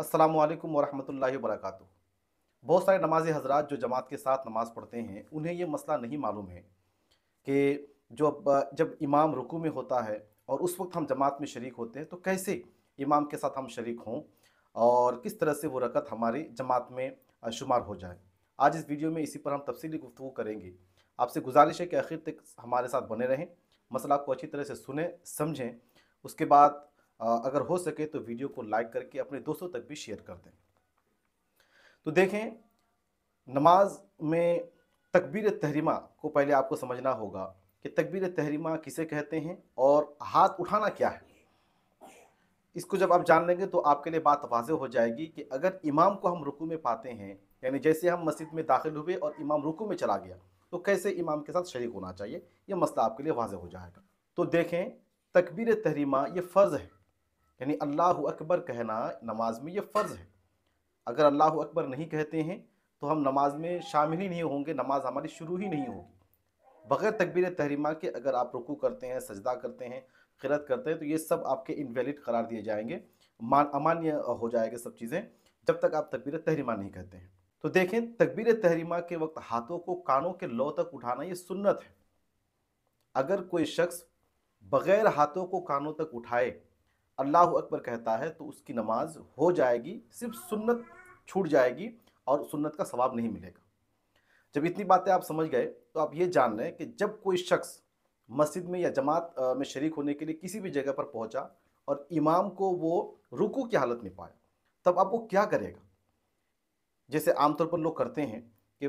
असलकम वालेकुम वरक बहुत सारे नमाज हजरात जो जमात के साथ नमाज़ पढ़ते हैं उन्हें ये मसला नहीं मालूम है कि जो जब इमाम रुकू में होता है और उस वक्त हम जमात में शरीक होते हैं तो कैसे इमाम के साथ हम शरीक हों और किस तरह से वो रकत हमारी जमात में शुमार हो जाए आज इस वीडियो में इसी पर हम तफसली गुफ्तु करेंगे आपसे गुजारिश है कि आखिर तक हमारे साथ बने रहें मसला को अच्छी तरह से सुने समझें उसके बाद अगर हो सके तो वीडियो को लाइक करके अपने दोस्तों तक भी शेयर कर दें तो देखें नमाज में तकबीर तहरीमा को पहले आपको समझना होगा कि तकबीर तहरीमा किसे कहते हैं और हाथ उठाना क्या है इसको जब आप जान लेंगे तो आपके लिए बात वाजह हो जाएगी कि अगर इमाम को हम रुकू में पाते हैं यानी जैसे हम मस्जिद में दाखिल हुए और इमाम रुकू में चला गया तो कैसे इमाम के साथ शरीक होना चाहिए यह मसला आपके लिए वाज हो जाएगा तो देखें तकबीर तहरीमा ये फ़र्ज़ है यानी अल्लाह अकबर कहना नमाज में ये फ़र्ज़ है अगर अल्लाह अकबर नहीं कहते हैं तो हम नमाज में शामिल ही नहीं होंगे नमाज हमारी शुरू ही नहीं होगी बग़ैर तकबीर तहरीमा के अगर आप रुकू करते हैं सजदा करते हैं खिरत करते हैं तो ये सब आपके इनवेलिड करार दिए जाएंगे मान अमान्य हो जाएगा सब चीज़ें जब तक आप तकबीर तहरीमा नहीं कहते हैं तो देखें तकबीर तहरीमा के वक्त हाथों को कानों के लौ तक उठाना ये सुन्नत है अगर कोई शख्स बग़ैर हाथों को कानों तक उठाए अल्लाह अकबर कहता है तो उसकी नमाज हो जाएगी सिर्फ सुन्नत छूट जाएगी और सुन्नत का सवाब नहीं मिलेगा जब इतनी बातें आप समझ गए तो आप ये जान लें कि जब कोई शख्स मस्जिद में या जमात में शरीक होने के लिए किसी भी जगह पर पहुंचा और इमाम को वो रुकू की हालत में पाया तब अब वो क्या करेगा जैसे आमतौर पर लोग करते हैं कि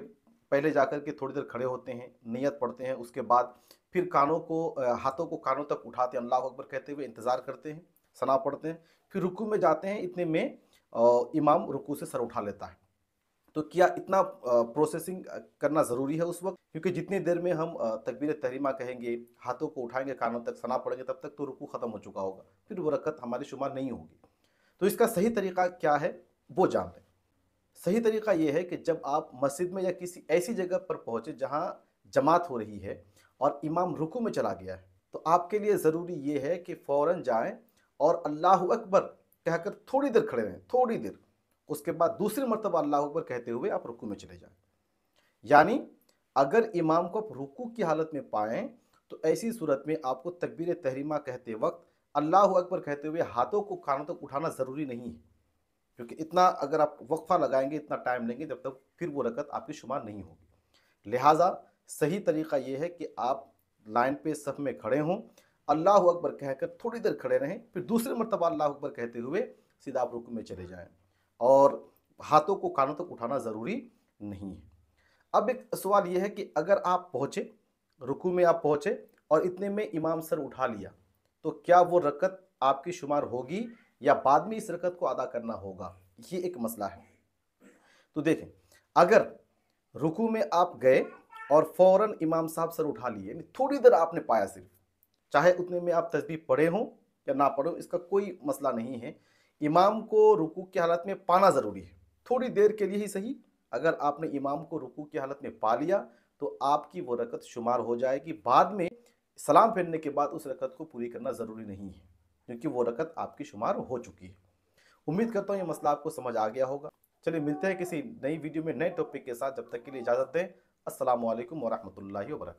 पहले जाकर के थोड़ी देर खड़े होते हैं नियत पढ़ते हैं उसके बाद फिर कानों को हाथों को कानों तक उठाते अल्लाह अकबर कहते हुए इंतज़ार करते हैं सना पढ़ते हैं फिर रुकू में जाते हैं इतने में इमाम रुकू से सर उठा लेता है तो क्या इतना प्रोसेसिंग करना ज़रूरी है उस वक्त क्योंकि जितनी देर में हम तकबीर तहरीमा कहेंगे हाथों को उठाएंगे कानों तक सना पड़ेंगे तब तक तो रुकू ख़त्म हो चुका होगा फिर वो रकत हमारी शुमार नहीं होगी तो इसका सही तरीका क्या है वो जान लें सही तरीका ये है कि जब आप मस्जिद में या किसी ऐसी जगह पर पहुँचे जहाँ जमात हो रही है और इमाम रुकू में चला गया है तो आपके लिए ज़रूरी ये है कि फ़ौर जाएँ और अल्लाह अकबर कहकर थोड़ी देर खड़े रहें थोड़ी देर उसके बाद दूसरी मरतबा अल्लाह अकबर कहते हुए आप रुकू में चले जाएं यानी अगर इमाम को आप रुकू की हालत में पाएँ तो ऐसी सूरत में आपको तकबीर तहरीमा कहते वक्त अल्लाह अकबर कहते हुए हाथों को खाना तक उठाना ज़रूरी नहीं है क्योंकि इतना अगर आप वक्फा लगाएंगे इतना टाइम लेंगे जब तक फिर वो रकत आपकी शुमार नहीं होगी लिहाजा सही तरीका ये है कि आप लाइन पे सफ़ में खड़े हों अल्लाह अकबर कहकर थोड़ी देर खड़े रहें फिर दूसरे मरतबा अल्लाह अकबर कहते हुए सीधा आप रुक में चले जाएं और हाथों को कानों तक उठाना ज़रूरी नहीं है अब एक सवाल यह है कि अगर आप पहुँचे रुकू में आप पहुँचे और इतने में इमाम सर उठा लिया तो क्या वो रकत आपकी शुमार होगी या बाद में इस रकत को अदा करना होगा ये एक मसला है तो देखें अगर रुकू में आप गए और फ़ौरन इमाम साहब सर उठा लिए थोड़ी देर आपने पाया सिर्फ चाहे उतने में आप तस्वीर पढ़े हों या ना पढ़ो इसका कोई मसला नहीं है इमाम को रुकू की हालत में पाना ज़रूरी है थोड़ी देर के लिए ही सही अगर आपने इमाम को रुकू की हालत में पा लिया तो आपकी वो रकत शुमार हो जाएगी बाद में सलाम फेरने के बाद उस रकत को पूरी करना ज़रूरी नहीं है क्योंकि वो रकत आपकी शुमार हो चुकी है उम्मीद करता हूँ ये मसला आपको समझ आ गया होगा चलिए मिलते हैं किसी नई वीडियो में नए टॉपिक के साथ जब तक के लिए इजाज़त दें असल वरहमल वर्क